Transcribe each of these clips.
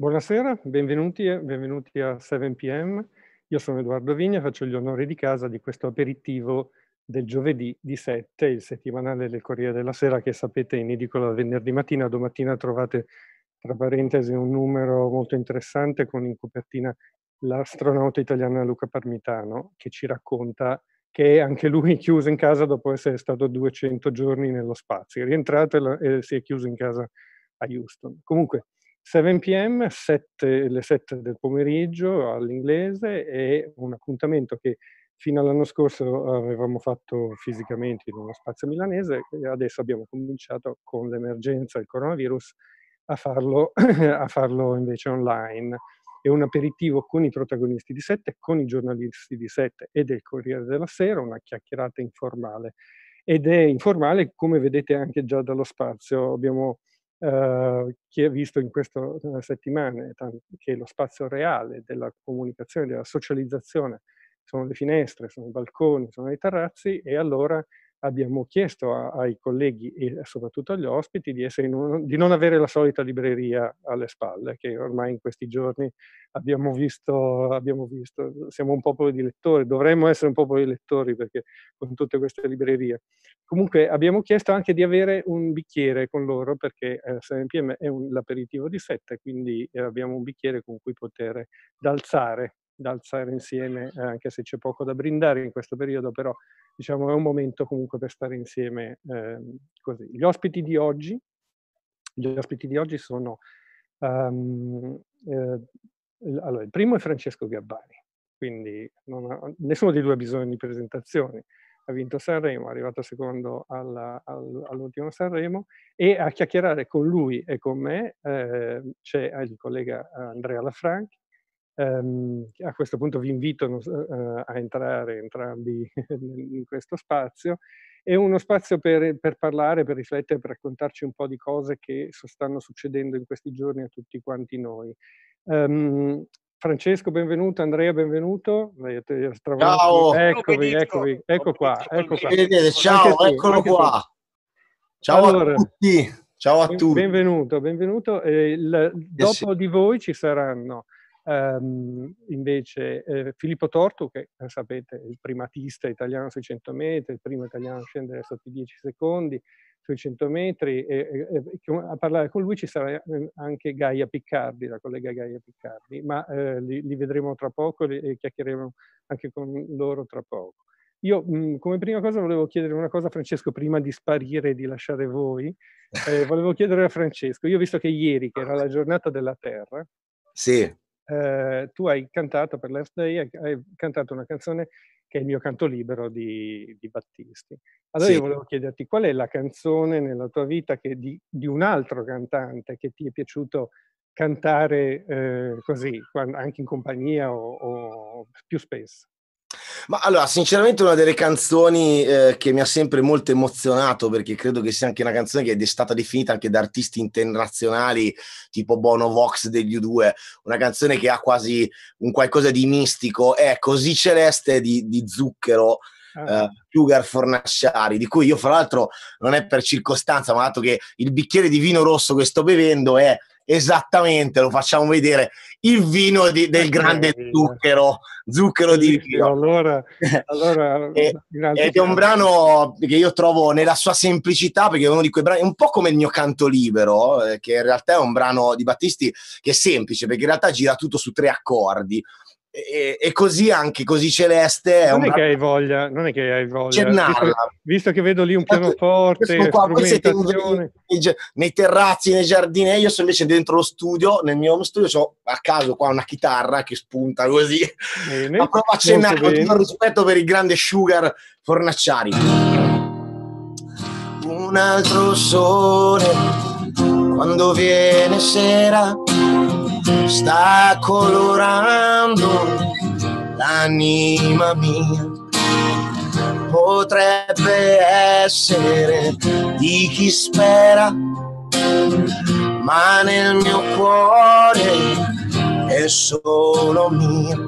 Buonasera, benvenuti, benvenuti a 7pm. Io sono Edoardo Vigna, faccio gli onori di casa di questo aperitivo del giovedì di 7, il settimanale del Corriere della Sera che sapete in edicola venerdì mattina. Domattina trovate tra parentesi un numero molto interessante con in copertina l'astronauta italiana Luca Parmitano che ci racconta che è anche lui chiuso in casa dopo essere stato 200 giorni nello spazio. È rientrato e si è chiuso in casa a Houston. Comunque, 7 pm, 7, le 7 del pomeriggio all'inglese è un appuntamento che fino all'anno scorso avevamo fatto fisicamente in uno spazio milanese e adesso abbiamo cominciato con l'emergenza del coronavirus a farlo, a farlo invece online. È un aperitivo con i protagonisti di 7, con i giornalisti di 7 e del Corriere della Sera, una chiacchierata informale. Ed è informale, come vedete anche già dallo spazio. Abbiamo eh, che ha visto in queste settimane, che lo spazio reale della comunicazione, della socializzazione, sono le finestre, sono i balconi, sono i terrazzi e allora abbiamo chiesto a, ai colleghi e soprattutto agli ospiti di, un, di, non avere la solita libreria alle spalle, che ormai in questi giorni abbiamo visto, abbiamo visto, siamo un popolo di lettori, dovremmo essere un popolo di lettori perché con tutte queste librerie. Comunque abbiamo chiesto anche di avere un bicchiere con loro perché eh, SNPM è un, l'aperitivo di sette, quindi eh, abbiamo un bicchiere con cui poter alzare da alzare insieme, eh, anche se c'è poco da brindare in questo periodo, però diciamo è un momento comunque per stare insieme eh, così. Gli ospiti di oggi, gli ospiti di oggi sono, um, eh, allora, il primo è Francesco Gabbani, quindi ha, nessuno dei due ha bisogno di presentazioni. Ha vinto Sanremo, è arrivato secondo alla, all, all'ultimo Sanremo e a chiacchierare con lui e con me eh, c'è il collega Andrea Lafranchi, Um, a questo punto vi invito uh, eh, a entrare entrambi in questo spazio. È uno spazio per, per, parlare, per riflettere, per raccontarci un po' di cose che stanno succedendo in questi giorni a tutti quanti noi. Um, Francesco, benvenuto. Andrea, benvenuto. Ciao. Eccovi, eccovi. Ecco qua, ecco qua. Ciao, eccolo qua. Ciao allora, a tutti. Ciao a tutti. Benvenuto, benvenuto. Eh, il, dopo di voi ci saranno Um, invece eh, Filippo Tortu, che eh, sapete è il primatista italiano sui 100 metri, il primo italiano a scendere sotto i 10 secondi sui 100 metri, e, e, e a parlare con lui ci sarà ehm, anche Gaia Piccardi, la collega Gaia Piccardi, ma eh, li, li, vedremo tra poco li, e chiacchiereremo anche con loro tra poco. Io mh, mm, come prima cosa volevo chiedere una cosa a Francesco prima di sparire e di lasciare voi. Eh, volevo chiedere a Francesco, io ho visto che ieri, che era la giornata della Terra, sì. Ehm, tu hai cantato per Last Day, hai, hai, cantato una canzone che è il mio canto libero di, di Battisti. Allora sì. io volevo chiederti qual è la canzone nella tua vita che, di, di un altro cantante che ti è piaciuto cantare eh, così, anche in compagnia o, o più spesso? Ma allora, sinceramente, una delle canzoni eh, che mi ha sempre molto emozionato, perché credo che sia anche una canzone che è stata definita anche da artisti internazionali, tipo Bono Vox degli U2, una canzone che ha quasi un qualcosa di mistico, è Così Celeste di, di Zucchero. Uh, Sugar Fornasciari, di cui io, fra l'altro, non è per circostanza, ma dato che il bicchiere di vino rosso che sto bevendo è esattamente, lo facciamo vedere, il vino di, del grande zucchero, zucchero di vino. Allora, allora e, eh, ed è un brano che io trovo nella sua semplicità, perché è uno di quei brani, un po' come il mio canto libero, eh, che in realtà è un brano di Battisti che è semplice, perché in realtà gira tutto su tre accordi e, e, così anche così celeste è non una... è che hai voglia non è che hai voglia visto, visto, che vedo lì un pianoforte qua, nei, nei, terrazzi nei giardini io sono invece dentro lo studio nel mio home studio ho a caso qua una chitarra che spunta così bene, ma proprio accennare con tutto il rispetto per il grande Sugar Fornacciari un altro sole quando viene sera sta colorando l'anima mia. Potrebbe essere di chi spera, ma nel mio cuore è solo mia.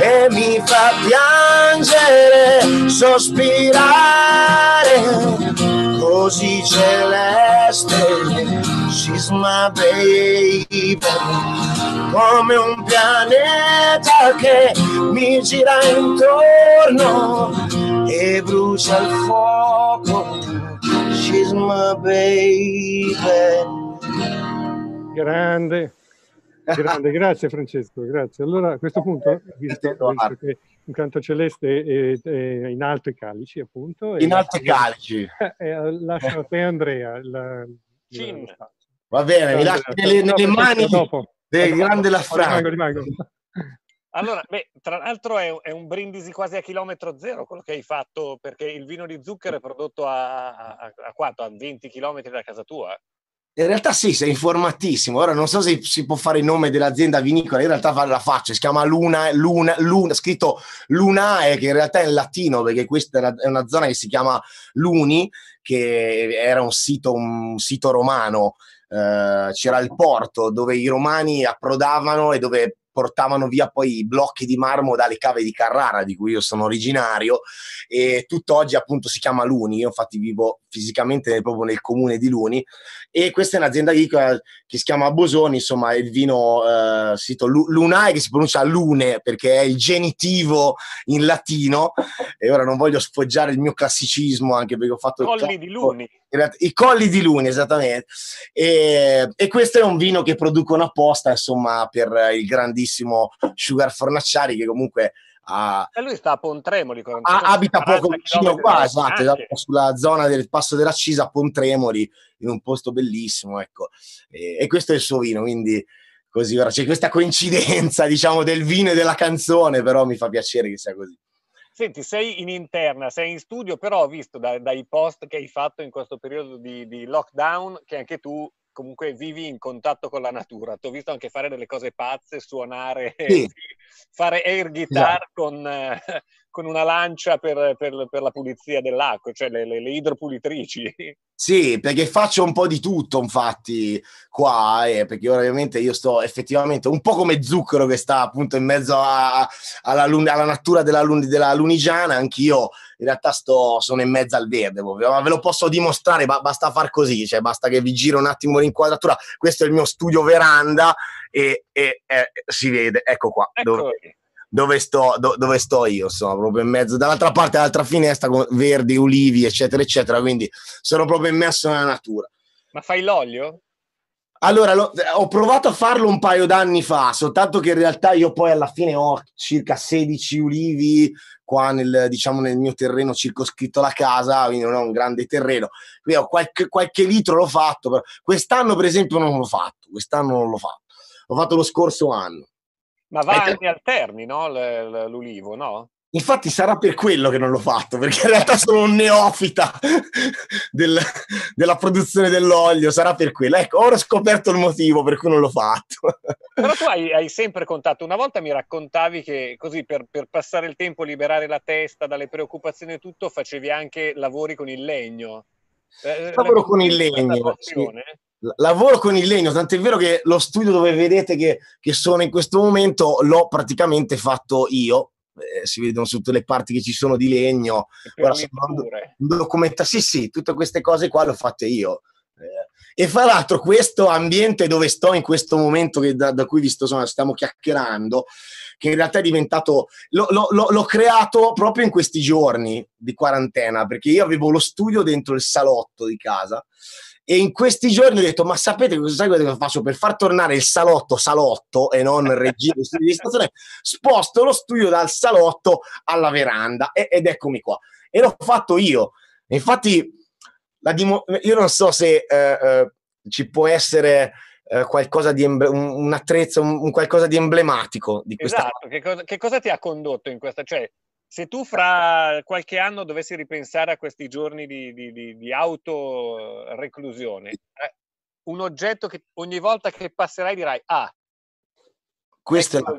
E mi fa piangere, sospirare, così celeste she's my baby. Come un pianeta che mi gira intorno e brucia il fuoco, she's my baby. Grande. Grande, grazie Francesco, grazie. Allora a questo punto, eh, visto, visto che un canto celeste è, è in alto i calici, appunto. In alto i calici. Eh, lascio a te Andrea. La, Cin. La... Va bene, mi lascio nelle, nelle mani del grande Lafranco. Rimango, rimango. Allora, beh, tra l'altro è, è, un brindisi quasi a chilometro zero quello che hai fatto, perché il vino di zucchero è prodotto a, a, a quanto? A 20 chilometri da casa tua? In realtà sì, sei informatissimo. Ora non so se si può fare il nome dell'azienda vinicola, in realtà la faccia, si chiama Luna, Luna, Luna, scritto Lunae, che in realtà è in latino, perché questa è una, è una zona che si chiama Luni, che era un sito, un sito romano eh, c'era il porto dove i romani approdavano e dove portavano via poi i blocchi di marmo dalle cave di Carrara, di cui io sono originario, e tutt'oggi appunto si chiama Luni, io infatti vivo fisicamente proprio nel comune di Luni e questa è un'azienda agricola che si chiama Bosoni, insomma il vino eh, sito Lunae che si pronuncia Lune perché è il genitivo in latino e ora non voglio sfoggiare il mio classicismo anche perché ho fatto... Colli di Luni. I colli di Luni, esattamente. E, e, questo è un vino che producono apposta, insomma, per il grandissimo Sugar Fornaciari che comunque a... E lui sta a Pontremoli. A, abita poco vicino qua, esatto, esatto, sulla zona del Passo della Cisa, a Pontremoli, in un posto bellissimo, ecco. E, e questo è il suo vino, quindi così ora c'è questa coincidenza, diciamo, del vino e della canzone, però mi fa piacere che sia così. Senti, sei in interna, sei in studio, però ho visto da, dai post che hai fatto in questo periodo di, di lockdown che anche tu comunque vivi in contatto con la natura. Ti ho visto anche fare delle cose pazze, suonare, sì. fare air guitar esatto. con, eh, con una lancia per, per, per la pulizia dell'acqua, cioè le, le, le, idropulitrici. Sì, perché faccio un po' di tutto, infatti, qua, eh, perché ovviamente io sto effettivamente un po' come zucchero che sta appunto in mezzo a, alla, alla, natura della, della lunigiana, anch'io in realtà sto, sono in mezzo al verde, ma ve lo posso dimostrare, ba- basta far così, cioè basta che vi giro un attimo l'inquadratura, questo è il mio studio veranda e, e eh, si vede, ecco qua. Ecco. Dove dove sto, do, dove sto io, insomma, proprio in mezzo, dall'altra parte, dall'altra finestra, con verdi, ulivi, eccetera, eccetera, quindi sono proprio immerso nella natura. Ma fai l'olio? Allora, lo, eh, ho provato a farlo un paio d'anni fa, soltanto che in realtà io poi alla fine ho circa 16 ulivi qua nel, diciamo, nel mio terreno circoscritto alla casa, quindi non ho un grande terreno. Quindi ho qualche, qualche litro l'ho fatto, però quest'anno per esempio non l'ho fatto, quest'anno non l'ho fatto, l'ho fatto lo scorso anno. Ma va anni alterni, no? L'ulivo, no? Infatti sarà per quello che non l'ho fatto, perché in realtà sono un neofita del, della produzione dell'olio, sarà per quello. Ecco, ora ho scoperto il motivo per cui non l'ho fatto. Però tu hai, hai sempre contatto, una volta mi raccontavi che così per, per, passare il tempo, liberare la testa dalle preoccupazioni e tutto, facevi anche lavori con il legno. Eh, eh lavoro con il legno. Lavoro con il legno, tant'è vero che lo studio dove vedete che, che sono in questo momento l'ho praticamente fatto io. Eh, si vedono su tutte le parti che ci sono di legno. Guarda, un documento. sì, sì, tutte queste cose qua le ho fatte io. Eh, e fra l'altro questo ambiente dove sto in questo momento che da, da cui vi sto, stiamo chiacchierando che in realtà è diventato, l'ho, l'ho, l'ho creato proprio in questi giorni di quarantena, perché io avevo lo studio dentro il salotto di casa e in questi giorni ho detto, ma sapete cosa, cosa faccio per far tornare il salotto salotto e non il regina di stazione? Sposto lo studio dal salotto alla veranda e, ed eccomi qua. E l'ho fatto io. Infatti, la dim- io non so se eh, eh, ci può essere eh, qualcosa di emble- un, attrezzo, un, un, qualcosa di emblematico di questa Esatto, che cosa, che cosa ti ha condotto in questa? Cioè, se tu fra qualche anno dovessi ripensare a questi giorni di, di, di, di autoreclusione, eh, eh, un oggetto che ogni volta che passerai dirai, ah, questo ecco, è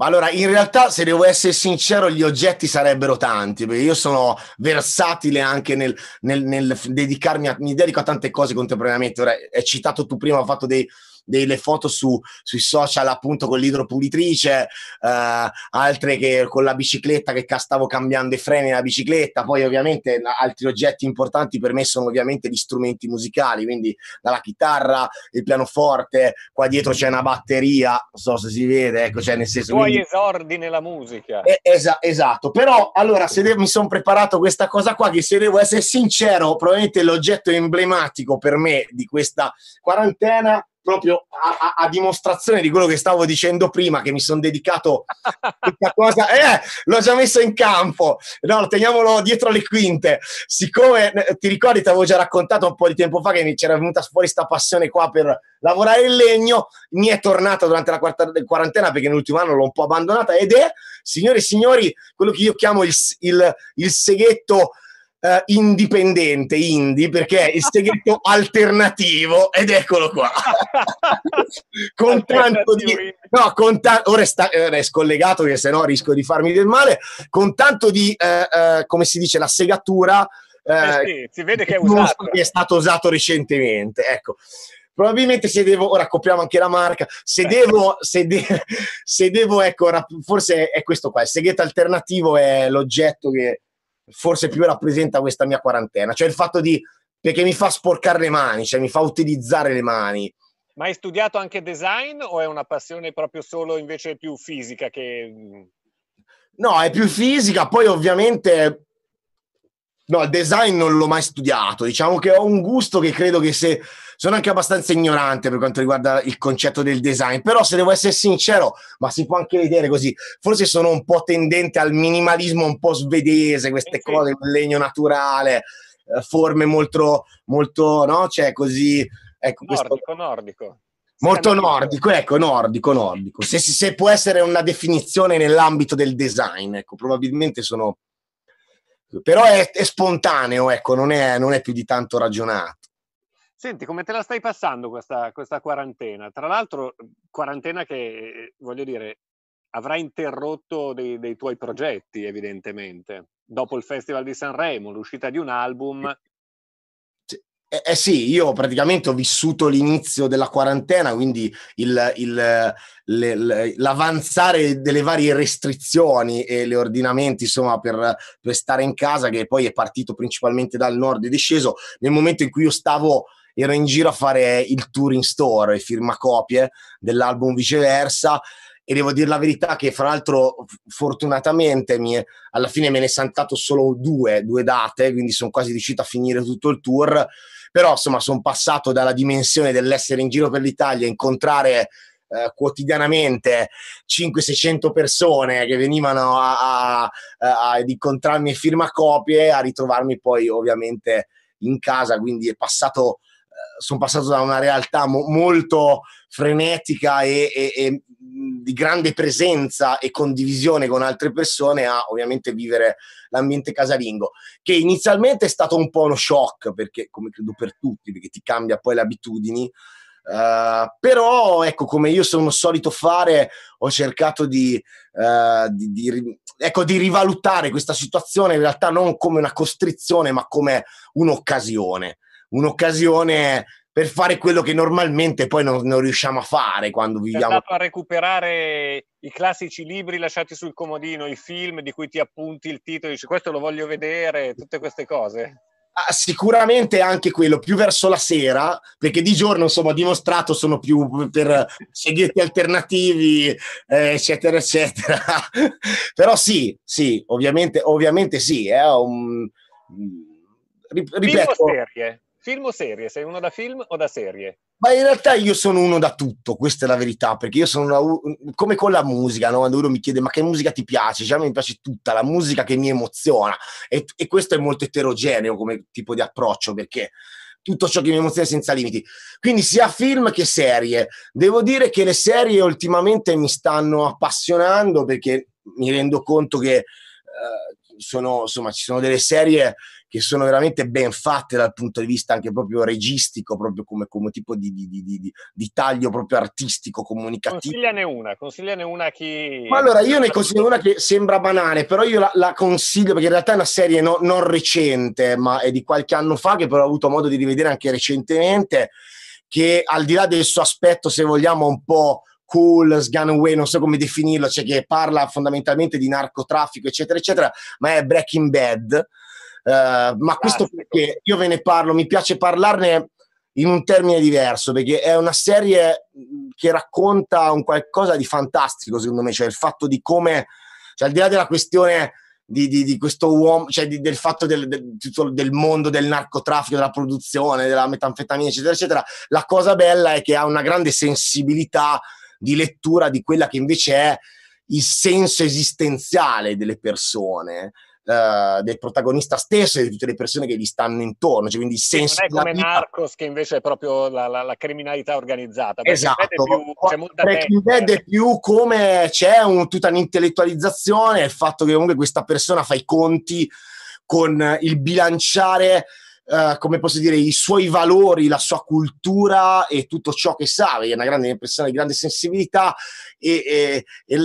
ma allora, in realtà, se devo essere sincero, gli oggetti sarebbero tanti, perché io sono versatile anche nel, nel, nel dedicarmi a, mi dedico a tante cose contemporaneamente. Ora, hai citato tu prima, ho fatto dei, delle foto su, sui social appunto con l'idropulitrice, eh, altre che con la bicicletta che stavo cambiando i freni nella bicicletta, poi ovviamente altri oggetti importanti per me sono ovviamente gli strumenti musicali, quindi dalla chitarra, il pianoforte, qua dietro c'è una batteria, non so se si vede, ecco, cioè nel senso... I tuoi quindi... esordi nella musica. Eh, es- esatto, però allora se devo, mi sono preparato questa cosa qua che se devo essere sincero, probabilmente l'oggetto emblematico per me di questa quarantena proprio a, a, a, dimostrazione di quello che stavo dicendo prima, che mi sono dedicato a questa cosa, eh, l'ho già messo in campo, no, teniamolo dietro le quinte. Siccome eh, ti ricordi, ti avevo già raccontato un po' di tempo fa che mi c'era venuta fuori questa passione qua per lavorare in legno, mi è tornata durante la quarta, quarantena perché nell'ultimo anno l'ho un po' abbandonata ed è, signore e signori, quello che io chiamo il, il, il seghetto eh, indipendente, indie, perché è il segreto alternativo, ed eccolo qua. con tanto di... No, con ta- ora, è sta- ora è scollegato che sennò rischio di farmi del male, con tanto di, eh, eh, come si dice, la segatura... Eh, eh sì, si vede che è, usato. che è stato usato recentemente, ecco probabilmente se devo, ora copriamo anche la marca, se devo, se, de, se devo ecco, forse è questo qua, il segreto alternativo è l'oggetto che forse più rappresenta questa mia quarantena, cioè il fatto di perché mi fa sporcare le mani, cioè mi fa utilizzare le mani. Ma hai studiato anche design o è una passione proprio solo invece più fisica che... Mm? No, è più fisica, poi ovviamente No, il design non l'ho mai studiato. Diciamo che ho un gusto che credo che se sono anche abbastanza ignorante per quanto riguarda il concetto del design, però se devo essere sincero, ma si può anche vedere così, forse sono un po' tendente al minimalismo un po' svedese, queste eh sì. cose, legno naturale, eh, forme molto, molto, no? Cioè così... Ecco, nordico, questo... nordico. Molto eh, nordico, ecco, nordico, nordico. Se, se può essere una definizione nell'ambito del design, ecco, probabilmente sono però è, è spontaneo, ecco, non è, non è più di tanto ragionato. Senti, come te la stai passando questa, questa, quarantena? Tra l'altro, quarantena che, voglio dire, avrà interrotto dei, dei, tuoi progetti, evidentemente. Dopo il Festival di Sanremo, l'uscita di un album, eh, eh, sì, io praticamente ho vissuto l'inizio della quarantena, quindi il, il, le, le, l'avanzare delle varie restrizioni e le ordinamenti insomma, per, per, stare in casa, che poi è partito principalmente dal nord ed è sceso nel momento in cui io stavo ero in giro a fare il tour in store e firmacopie dell'album viceversa e devo dire la verità che fra l'altro fortunatamente mi, alla fine me ne è saltato solo due, due date, quindi sono quasi riuscito a finire tutto il tour però insomma sono passato dalla dimensione dell'essere in giro per l'Italia, incontrare eh, quotidianamente 500-600 persone che venivano a, a, a, ad incontrarmi e firma copie, a ritrovarmi poi ovviamente in casa, quindi è passato sono passato da una realtà mo- molto frenetica e, e, e, di grande presenza e condivisione con altre persone a ovviamente vivere l'ambiente casalingo, che inizialmente è stato un po' uno shock, perché come credo per tutti, perché ti cambia poi le abitudini. Uh, però ecco come io sono solito fare ho cercato di, uh, di, di, ecco, di rivalutare questa situazione in realtà non come una costrizione ma come un'occasione un'occasione per fare quello che normalmente poi non, non riusciamo a fare quando viviamo. Sei andato a recuperare i classici libri lasciati sul comodino, i film di cui ti appunti il titolo, dici questo lo voglio vedere, tutte queste cose. Ah, sicuramente anche quello, più verso la sera, perché di giorno, insomma, dimostrato sono più per seghietti alternativi, eh, eccetera, eccetera. Però sì, sì, ovviamente, ovviamente sì. Eh, um, ripeto, serie. Film o serie? Sei uno da film o da serie? Ma in realtà io sono uno da tutto, questa è la verità, perché io sono una, come con la musica, no? quando uno mi chiede ma che musica ti piace, cioè, mi piace tutta la musica che mi emoziona e, e questo è molto eterogeneo come tipo di approccio perché tutto ciò che mi emoziona senza limiti. Quindi sia film che serie. Devo dire che le serie ultimamente mi stanno appassionando perché mi rendo conto che eh, sono, insomma, ci sono delle serie che sono veramente ben fatte dal punto di vista anche proprio registico, proprio come, come tipo di, di, di, di, taglio proprio artistico, comunicativo. Consigliane una, consigliane una che... Ma allora io ne consiglio una che sembra banale, però io la, la consiglio perché in realtà è una serie no, non recente, ma è di qualche anno fa che però ho avuto modo di rivedere anche recentemente, che al di là del suo aspetto, se vogliamo, un po' cool, Sganaway, non so come definirlo, cioè che parla fondamentalmente di narcotraffico, eccetera, eccetera, ma è Breaking Bad, eh, ma questo perché io ve ne parlo, mi piace parlarne in un termine diverso, perché è una serie mm, che racconta un qualcosa di fantastico, secondo me, cioè il fatto di come, cioè al di là della questione di, di, di questo uomo, cioè di, del fatto del, del, del, mondo del narcotraffico, della produzione, della metanfetamina, eccetera, eccetera, la cosa bella è che ha una grande sensibilità di lettura di quella che invece è il senso esistenziale delle persone eh, del protagonista stesso e di tutte le persone che gli stanno intorno. Cioè, quindi il senso non è come vita... Narcos che invece è proprio la, la, la criminalità organizzata. Esatto, Breaking Dead eh. è più come c'è un, tutta un'intellettualizzazione, il fatto che comunque questa persona fa i conti con il bilanciare eh, come posso dire, i suoi valori, la sua cultura e tutto ciò che sa. È una grande persona di grande sensibilità e, e, e,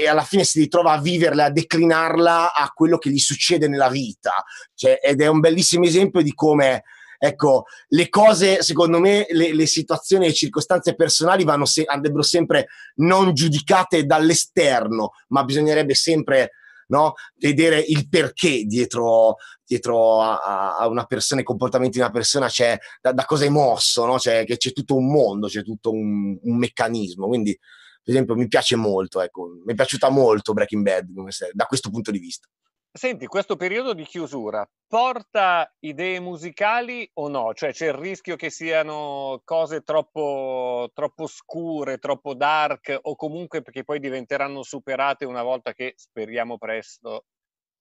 e, alla fine si ritrova a viverla, a declinarla a quello che gli succede nella vita. Cioè, ed è un bellissimo esempio di come. Ecco, le cose, secondo me, le, le situazioni e le circostanze personali vanno se- andrebbero sempre non giudicate dall'esterno, ma bisognerebbe sempre no? vedere il perché dietro, dietro a, a, una persona, i comportamenti di una persona, c'è da, da cosa è mosso, no? c'è, c'è, tutto un mondo, c'è tutto un, un meccanismo. Quindi, per esempio, mi piace molto, ecco, mi è piaciuta molto Breaking Bad da questo punto di vista. Senti, questo periodo di chiusura porta idee musicali o no? Cioè c'è il rischio che siano cose troppo, troppo scure, troppo dark o comunque perché poi diventeranno superate una volta che speriamo presto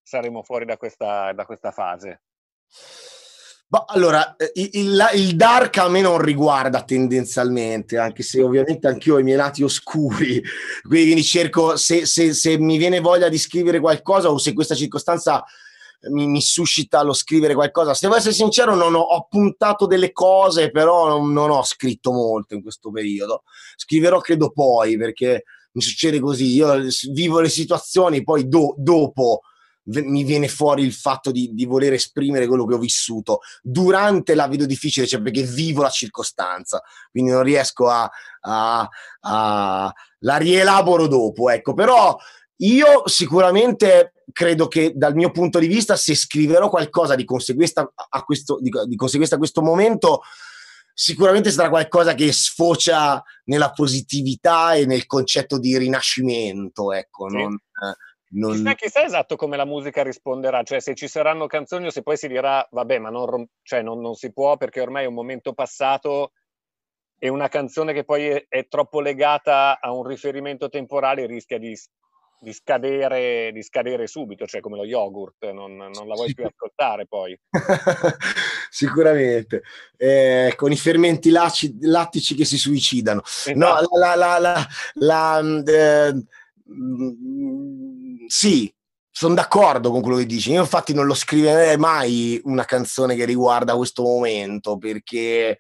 saremo fuori da questa, da questa fase? allora, eh, il, il, dark a me non riguarda tendenzialmente, anche se ovviamente anch'io ho i miei lati oscuri, quindi cerco se, se, se mi viene voglia di scrivere qualcosa o se questa circostanza eh, mi, mi, suscita lo scrivere qualcosa. Se devo essere sincero, non ho, ho appuntato delle cose, però non, non, ho scritto molto in questo periodo. Scriverò credo poi, perché mi succede così. Io vivo le situazioni, poi do, dopo mi viene fuori il fatto di, di, voler esprimere quello che ho vissuto. Durante la vedo difficile, cioè perché vivo la circostanza, quindi non riesco a, a, a la rielaboro dopo, ecco, però io sicuramente credo che dal mio punto di vista, se scriverò qualcosa di conseguenza a questo, di, di conseguenza a questo momento, sicuramente sarà qualcosa che sfocia nella positività e nel concetto di rinascimento, ecco, sì. non, eh, non... Chissà, chissà, esatto come la musica risponderà, cioè se ci saranno canzoni o se poi si dirà vabbè ma non, rom- cioè, non, non si può perché ormai è un momento passato e una canzone che poi è, è troppo legata a un riferimento temporale rischia di, di, scadere, di scadere, subito, cioè come lo yogurt, non, non la vuoi più ascoltare poi. Sicuramente, eh, con i fermenti lattici, che si suicidano. Esatto. No, la... la, la, la mm, eh, Mm, sì, sono d'accordo con quello che dici. Io infatti non lo scriverei mai una canzone che riguarda questo momento, perché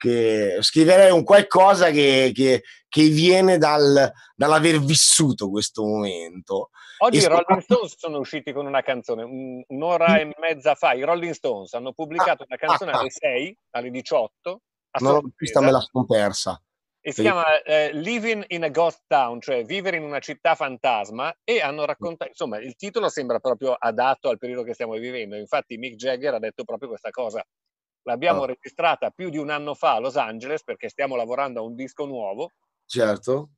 scriverei un qualcosa che, che, che viene dal, dall'aver vissuto questo momento. Oggi i Rolling Stones sono usciti con una canzone, un'ora e mezza fa. I Rolling Stones hanno pubblicato ah, una canzone ah, alle 6, ah. alle 18. No, questa me la sono persa e si chiama eh, Living in a Ghost Town, cioè vivere in una città fantasma e hanno raccontato, insomma il titolo sembra proprio adatto al periodo che stiamo vivendo, infatti Mick Jagger ha detto proprio questa cosa, l'abbiamo ah. registrata più di un anno fa a Los Angeles perché stiamo lavorando a un disco nuovo, certo.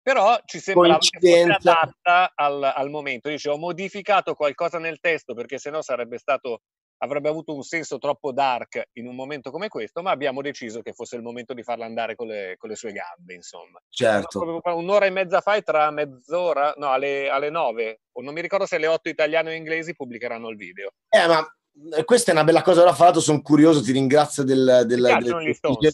però ci sembrava che fosse adatta al, al momento, dice ho modificato qualcosa nel testo perché sennò sarebbe stato avrebbe avuto un senso troppo dark in un momento come questo, ma abbiamo deciso che fosse il momento di farla andare con le, con le sue gambe, insomma. Certo. Un'ora e mezza fa e tra mezz'ora, no, alle, alle nove, o non mi ricordo se alle otto italiane o inglesi pubblicheranno il video. Eh, ma eh, questa è una bella cosa, ora fatto, sono curioso, ti ringrazio del... del, del... Eh.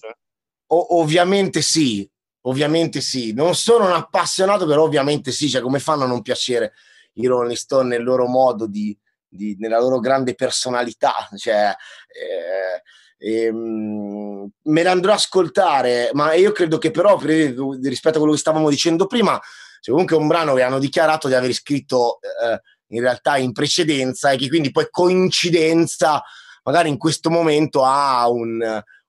O, ovviamente sì, ovviamente sì. Non sono un appassionato, però ovviamente sì, cioè come fanno a non piacere i Rolling Stone nel loro modo di di, nella loro grande personalità. Cioè, eh, ehm, me l'andrò andrò a ascoltare, ma io credo che però rispetto a quello che stavamo dicendo prima, cioè comunque un brano che hanno dichiarato di aver scritto eh, in realtà in precedenza e che quindi poi coincidenza magari in questo momento ha un,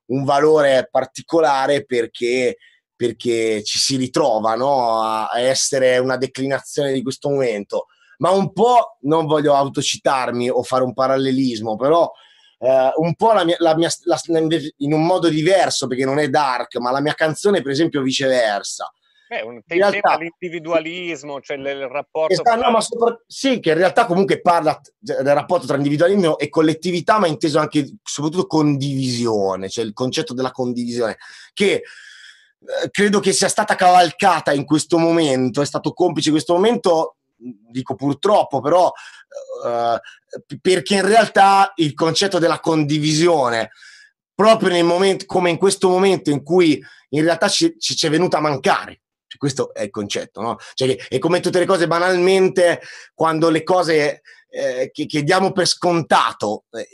un valore particolare perché perché ci si ritrova no? a essere una declinazione di questo momento ma un po' non voglio autocitarmi o fare un parallelismo, però eh, un po' la mia, la mia la, in un modo diverso perché non è dark, ma la mia canzone, per esempio, viceversa. Beh, un tema realtà, l'individualismo, cioè il rapporto. Sta, no, ma sopra, sì, che in realtà comunque parla cioè, del rapporto tra individualismo e collettività, ma inteso anche soprattutto condivisione, cioè il concetto della condivisione, che eh, credo che sia stata cavalcata in questo momento, è stato complice in questo momento dico purtroppo, però eh, eh, perché in realtà il concetto della condivisione, proprio nel momento come in questo momento in cui in realtà ci, ci, ci è venuta a mancare, questo è il concetto, no? Cioè, è come tutte le cose banalmente, quando le cose eh, che, che, diamo per scontato eh,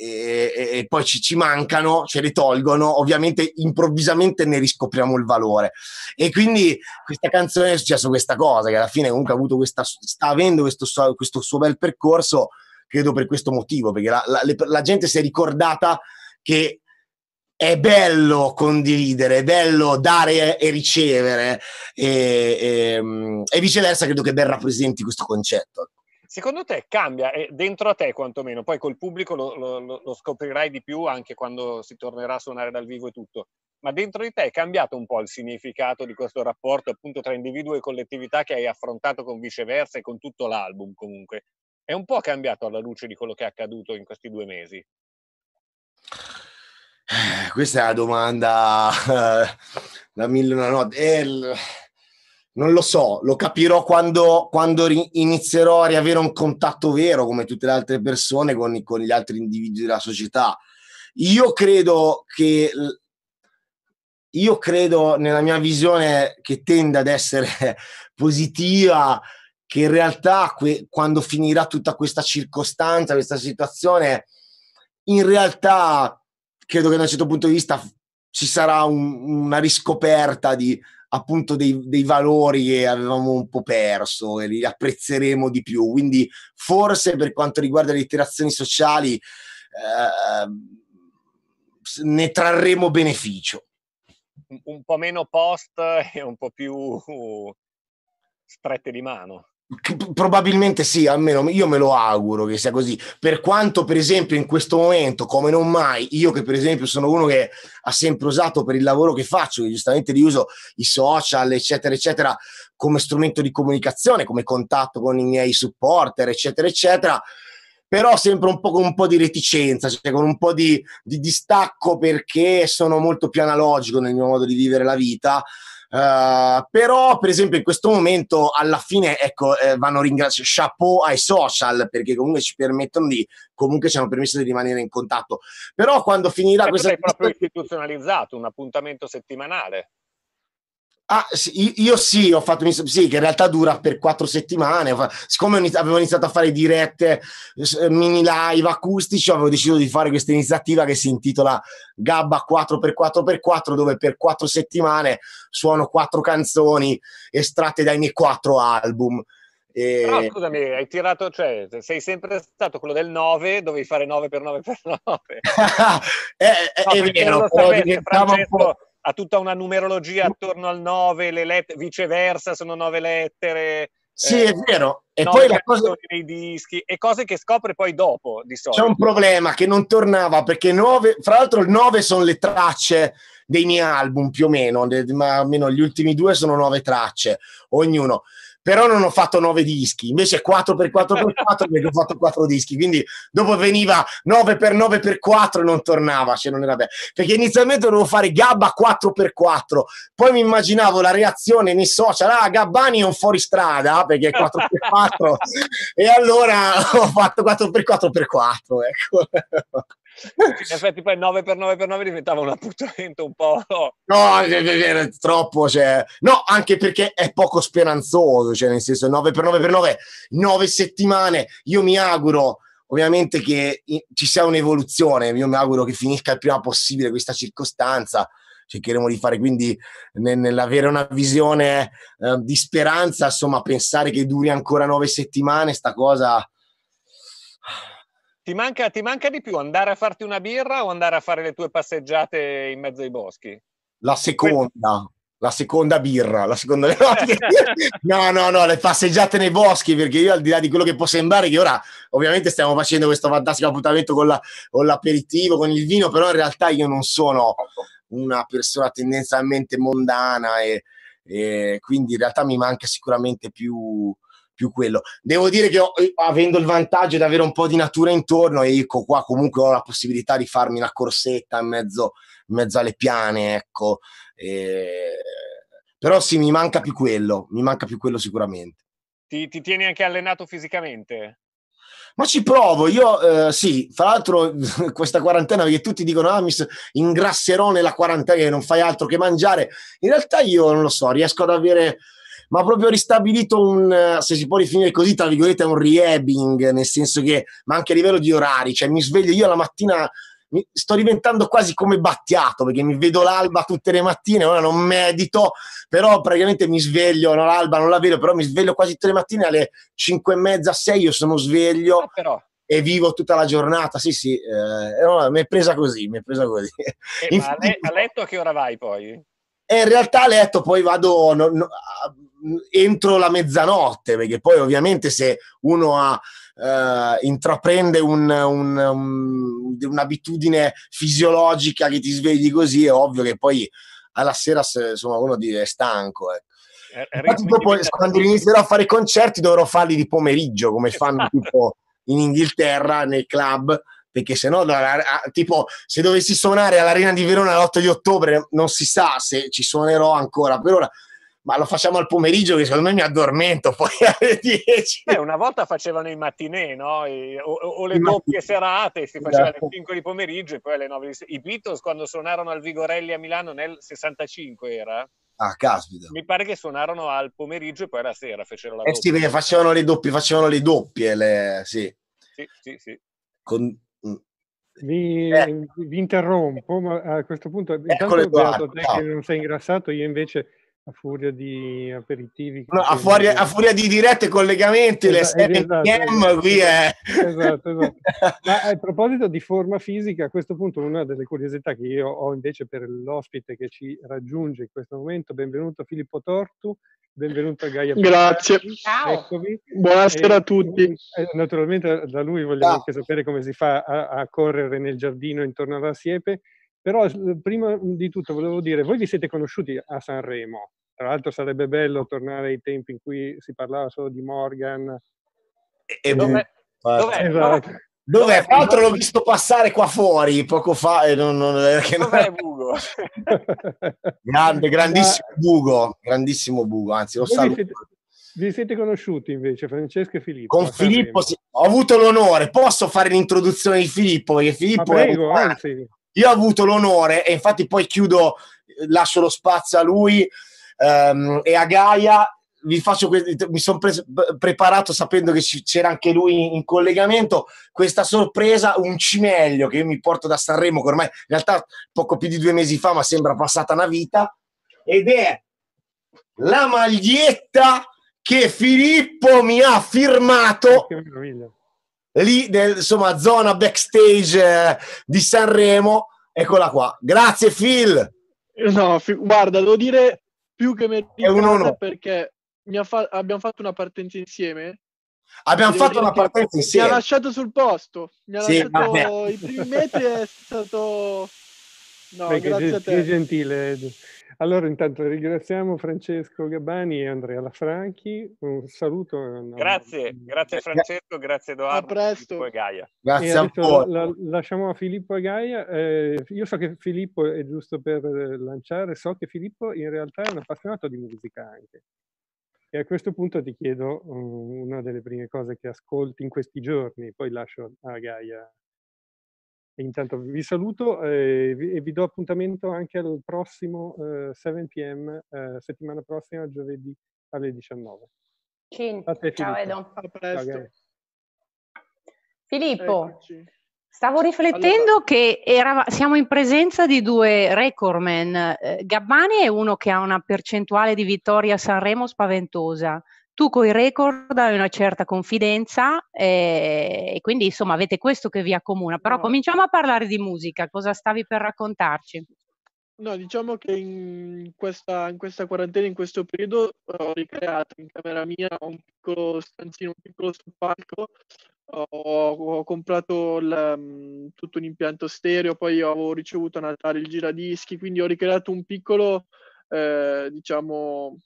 e, e, poi ci, ci, mancano, ce li tolgono, ovviamente improvvisamente ne riscopriamo il valore. E quindi questa canzone è successa questa cosa, che alla fine comunque ha avuto questa, sta avendo questo suo, questo suo bel percorso, credo per questo motivo, perché la, la, le, la gente si è ricordata che è bello condividere, è bello dare e ricevere e, e, mm, e viceversa credo che ben rappresenti questo concetto. Ecco. Secondo te cambia, eh, dentro a te quantomeno, poi col pubblico lo, lo, lo, scoprirai di più anche quando si tornerà a suonare dal vivo e tutto, ma dentro di te è cambiato un po' il significato di questo rapporto appunto tra individuo e collettività che hai affrontato con viceversa e con tutto l'album comunque. È un po' cambiato alla luce di quello che è accaduto in questi due mesi? Eh, questa è la domanda eh, da mille una notte. Eh, non lo so, lo capirò quando, quando inizierò a riavere un contatto vero, come tutte le altre persone, con, con gli altri individui della società. Io credo che io credo nella mia visione che tende ad essere positiva che in realtà que- quando finirà tutta questa circostanza, questa situazione, in realtà credo che da un certo punto di vista ci sarà un, una riscoperta di appunto dei, dei, valori che avevamo un po' perso e li apprezzeremo di più. Quindi forse per quanto riguarda le interazioni sociali eh, ne trarremo beneficio. Un, un po' meno post e un po' più uh, strette di mano. Probabilmente sì, almeno io me lo auguro che sia così. Per quanto, per esempio, in questo momento, come non mai, io che per esempio sono uno che ha sempre usato per il lavoro che faccio, che giustamente li uso i social, eccetera, eccetera, come strumento di comunicazione, come contatto con i miei supporter, eccetera, eccetera però sempre un po' con un po' di reticenza, cioè con un po' di, di, distacco perché sono molto più analogico nel mio modo di vivere la vita Uh, però, per esempio, in questo momento, alla fine, ecco, eh, vanno ringraziati chapeau ai social perché comunque ci permettono di, comunque ci hanno permesso di rimanere in contatto. Però quando finirà ecco, questa È proprio istituzionalizzato un appuntamento settimanale. Ah, sì, io sì, ho fatto sì, che in realtà dura per quattro settimane. Siccome avevo iniziato a fare dirette, mini live acustici, avevo deciso di fare questa iniziativa che si intitola Gabba 4x4x4, dove per quattro settimane suono quattro canzoni estratte dai miei quattro album. E... Però scusami, hai tirato, cioè, sei sempre stato quello del 9, dovevi fare 9x9x9. è, eh, eh, no, è vero, però diventava un po' ha tutta una numerologia attorno al 9, le let- viceversa sono 9 lettere. Sì, eh, è vero. E poi la cosa... dei dischi e cose che scopre poi dopo, di solito. C'è un problema che non tornava perché 9, fra l'altro il 9 sono le tracce dei miei album più o meno, ma almeno gli ultimi due sono 9 tracce, ognuno però non ho fatto 9 dischi, invece 4x4x4 perché ho fatto 4 dischi, quindi dopo veniva 9x9x4 e non tornava, cioè non era bello, perché inizialmente dovevo fare Gabba 4x4, poi mi immaginavo la reazione nei social, ah Gabbani è un fuoristrada perché è 4x4 e allora ho fatto 4x4x4, ecco in effetti poi 9 per 9 per 9 diventava un appuntamento un po'... No, era troppo, cioè... No, anche perché è poco speranzoso, cioè nel senso 9 per 9 per 9 9 settimane, io mi auguro ovviamente che ci sia un'evoluzione, io mi auguro che finisca il prima possibile questa circostanza, cercheremo di fare quindi nell'avere una visione eh, di speranza, insomma pensare che duri ancora 9 settimane, sta cosa ti manca, ti manca, di più andare a farti una birra o andare a fare le tue passeggiate in mezzo ai boschi? La seconda, la seconda birra, la seconda... no, no, no, le passeggiate nei boschi, perché io al di là di quello che può sembrare, che ora ovviamente stiamo facendo questo fantastico appuntamento con, la, con l'aperitivo, con il vino, però in realtà io non sono una persona tendenzialmente mondana e, e quindi in realtà mi manca sicuramente più più quello. Devo dire che ho, eh, avendo il vantaggio di avere un po' di natura intorno, e ecco qua comunque ho la possibilità di farmi una corsetta in mezzo, in mezzo alle piane, ecco. E... Eh, però sì, mi manca più quello, mi manca più quello sicuramente. Ti, ti tieni anche allenato fisicamente? Ma ci provo, io eh, sì, fra l'altro questa quarantena, perché tutti dicono, ah, mi ingrasserò nella quarantena e non fai altro che mangiare, in realtà io non lo so, riesco ad avere ma proprio ristabilito un, eh, se si può definire così, tra virgolette, un rehabbing, nel senso che, ma anche a livello di orari, cioè mi sveglio io la mattina, mi, sto diventando quasi come battiato, perché mi vedo l'alba tutte le mattine, ora non medito, però praticamente mi sveglio, no, l'alba non la vedo, però mi sveglio quasi tutte le mattine alle 5 e mezza, 6, io sono sveglio. Ah, però e vivo tutta la giornata. Sì, sì, eh, eh no, mi è presa così, mi è presa così. Eh, Infatti, a, le- a, letto a che ora vai poi? E in realtà letto poi vado no, no, entro la mezzanotte, perché poi ovviamente se uno ha, eh, intraprende un, un, un, un'abitudine fisiologica che ti svegli così, è ovvio che poi alla sera se, insomma, uno è stanco. Ecco. Eh, eh. Infatti, dopo, quando inizierò a fare concerti dovrò farli di pomeriggio, come fanno esatto. tipo in Inghilterra nei club perché se no, tipo, se dovessi suonare all'Arena di Verona l'8 di ottobre, non si sa se ci suonerò ancora per ora. Ma lo facciamo al pomeriggio che secondo me mi addormento poi alle 10. Beh, una volta facevano i mattinè, no? I, o, o, le doppie serate, si faceva esatto. alle 5 di pomeriggio e poi alle 9 di sera. I Beatles quando suonarono al Vigorelli a Milano nel 65 era? Ah, caspita. Mi pare che suonarono al pomeriggio e poi alla sera fecero la doppia. Eh sì, perché facevano le doppie, facevano le doppie, le... sì. Sì, sì, sì. Con... Eh. vi, eh. vi interrompo, ma a questo punto, eh, intanto Beato, te che non sei ingrassato, io invece a furia di aperitivi. No, a, furia, a, furia, di dirette collegamenti, esatto, le 7 esatto, esatto, qui esatto, è... Esatto, esatto. Ma a proposito di forma fisica, a questo punto una delle curiosità che io ho invece per l'ospite che ci raggiunge in questo momento, benvenuto Filippo Tortu, benvenuto a Gaia. Grazie. Buonasera e, a tutti. Eh, naturalmente da lui vogliamo anche sapere come si fa a, a correre nel giardino intorno alla siepe, però prima di tutto volevo dire, voi vi siete conosciuti a Sanremo, tra l'altro sarebbe bello tornare ai tempi in cui si parlava solo di Morgan. E, dov'è? Dov'è? Esatto. Dov'è? Tra l'altro l'ho visto passare qua fuori poco fa e non, non, che non... Dov'è Bugo? Grande, grandissimo Ma... Bugo, grandissimo Bugo, anzi lo saluto. Vi siete conosciuti invece, Francesco e Filippo? Con cioè, Filippo sì. ho avuto l'onore, posso fare l'introduzione di Filippo? Perché Filippo prego, è... Io ho avuto l'onore e infatti poi chiudo, lascio lo spazio a lui Um, e a Gaia vi faccio questo, mi sono pre- preparato sapendo che ci, c'era anche lui in, collegamento questa sorpresa un cimelio che io mi porto da Sanremo che ormai in realtà poco più di due mesi fa ma sembra passata una vita ed è la maglietta che Filippo mi ha firmato lì del, insomma zona backstage eh, di Sanremo eccola qua grazie Phil No, guarda, devo dire più che meritata perché fa- abbiamo fatto una partenza insieme. Abbiamo fatto una partenza insieme. Mi ha lasciato sul posto. Mi ha sì, lasciato vabbè. i primi metri è stato... No, perché grazie a te. gentile, Edo. Allora intanto ringraziamo Francesco Gabbani e Andrea Lafranchi, un saluto. Eh, no. Grazie, grazie Francesco, grazie Edoardo, a presto. e Gaia. Grazie a voi. La, lasciamo a Filippo e Gaia. Eh, io so che Filippo, è giusto per eh, lanciare, so che Filippo in realtà è un appassionato di musica anche. E a questo punto ti chiedo um, una delle prime cose che ascolti in questi giorni, poi lascio a Gaia intanto vi saluto eh, e vi do appuntamento anche al prossimo 7 eh, pm, eh, settimana prossima, giovedì alle 19. Cin. Te, Ciao Edo. A presto. Ciao, Filippo. Stavo riflettendo allora. che era, siamo in presenza di due recordman. Gabbani è uno che ha una percentuale di vittoria a Sanremo spaventosa tu coi record hai una certa confidenza eh, e quindi insomma avete questo che vi accomuna, però no. cominciamo a parlare di musica, cosa stavi per raccontarci? No, diciamo che in questa, in questa quarantena, in questo periodo, ho ricreato in camera mia un piccolo stanzino, un piccolo palco. ho, ho, comprato il, mm, tutto un impianto stereo, poi ho ricevuto a Natale il giradischi, quindi ho ricreato un piccolo, eh, diciamo,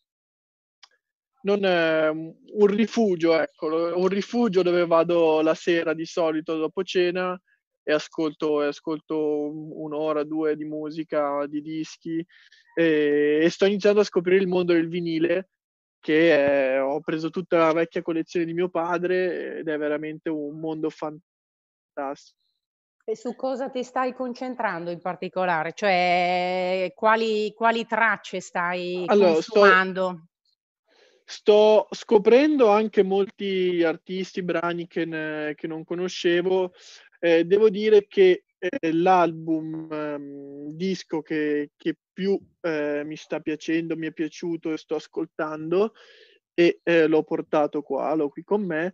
non, eh, un rifugio, ecco, un rifugio dove vado la sera di solito dopo cena e ascolto, ascolto un'ora, due di musica, di dischi e, e sto iniziando a scoprire il mondo del vinile che è, ho preso tutta la vecchia collezione di mio padre ed è veramente un mondo fantastico. E su cosa ti stai concentrando in particolare? Cioè, quali, quali tracce stai allora, consumando? Sto, sto scoprendo anche molti artisti, brani che, ne, che non conoscevo. Eh, devo dire che eh, l'album ehm, disco che, che più eh, mi sta piacendo, mi è piaciuto e sto ascoltando e eh, l'ho portato qua, l'ho qui con me,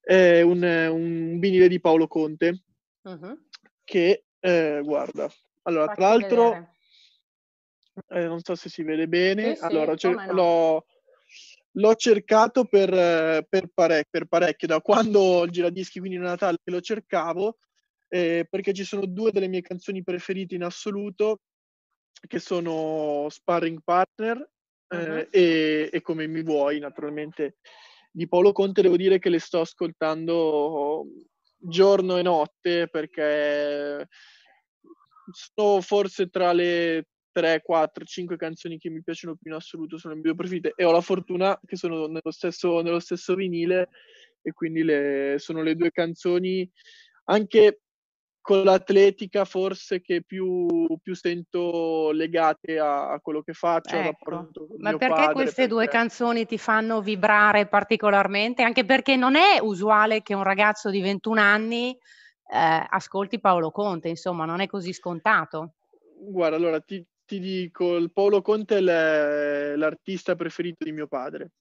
è un, un vinile di Paolo Conte uh-huh. che, eh, guarda, allora Facci tra l'altro... Eh, non so se si vede bene, sì, allora sì, cioè, no. l'ho, l'ho cercato per, eh, per, parec- per, parecchio, da quando ho il giradischi, quindi da Natale lo cercavo, eh, perché ci sono due delle mie canzoni preferite in assoluto, che sono Sparring Partner eh, uh-huh. e, e, Come mi vuoi, naturalmente, di Paolo Conte. Devo dire che le sto ascoltando giorno e notte perché sono forse tra le 3, 4, 5 canzoni che mi piacciono più in assoluto sono le mie preferite e ho la fortuna che sono nello stesso, nello stesso vinile e quindi le, sono le due canzoni anche con l'atletica forse che più, più sento legate a, a, quello che faccio. Ecco. Ma perché padre, queste perché... due canzoni ti fanno vibrare particolarmente? Anche perché non è usuale che un ragazzo di 21 anni eh, ascolti Paolo Conte, insomma, non è così scontato. Guarda, allora ti, ti dico, il Paolo Conte è l'artista preferito di mio padre.